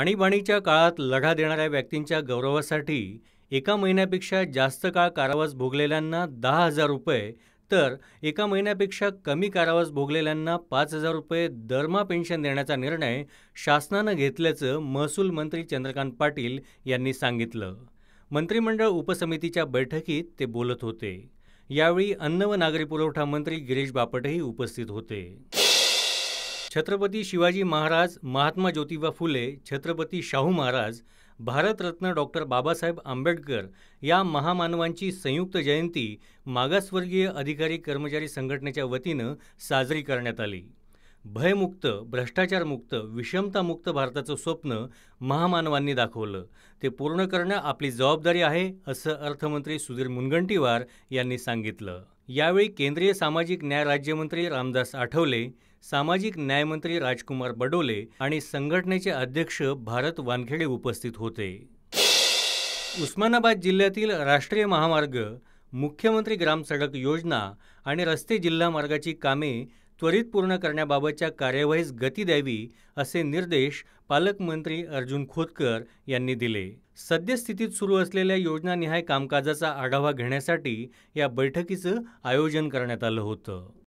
आणीबाणीच्या काळात लढा देणाऱ्या व्यक्तींच्या गौरवासाठी एका महिन्यापेक्षा जास्त काळ कारावास भोगलेल्यांना दहा हजार रुपये तर एका महिन्यापेक्षा कमी कारावास भोगलेल्यांना पाच हजार रुपये दरमा पेन्शन देण्याचा निर्णय शासनानं घेतल्याचं महसूल मंत्री चंद्रकांत पाटील यांनी सांगितलं मंत्रिमंडळ उपसमितीच्या बैठकीत ते बोलत होते यावेळी अन्न व नागरी पुरवठा मंत्री गिरीश बापटही उपस्थित होते छत्रपती शिवाजी महाराज महात्मा ज्योतिबा फुले छत्रपती शाहू महाराज भारतरत्न डॉक्टर बाबासाहेब आंबेडकर या महामानवांची संयुक्त जयंती मागासवर्गीय अधिकारी कर्मचारी संघटनेच्या वतीनं साजरी करण्यात आली भयमुक्त भ्रष्टाचारमुक्त विषमतामुक्त भारताचं स्वप्न महामानवांनी दाखवलं ते पूर्ण करणं आपली जबाबदारी आहे असं अर्थमंत्री सुधीर मुनगंटीवार यांनी सांगितलं यावेळी केंद्रीय सामाजिक न्याय राज्यमंत्री रामदास आठवले सामाजिक न्यायमंत्री राजकुमार बडोले आणि संघटनेचे अध्यक्ष भारत वानखेडे उपस्थित होते उस्मानाबाद जिल्ह्यातील राष्ट्रीय महामार्ग मुख्यमंत्री ग्राम सडक योजना आणि रस्ते जिल्हा मार्गाची कामे त्वरित पूर्ण करण्याबाबतच्या कार्यवाहीस गती द्यावी असे निर्देश पालकमंत्री अर्जुन खोतकर यांनी दिले सद्यस्थितीत सुरू असलेल्या योजनानिहाय कामकाजाचा आढावा घेण्यासाठी या बैठकीचं आयोजन करण्यात आलं होतं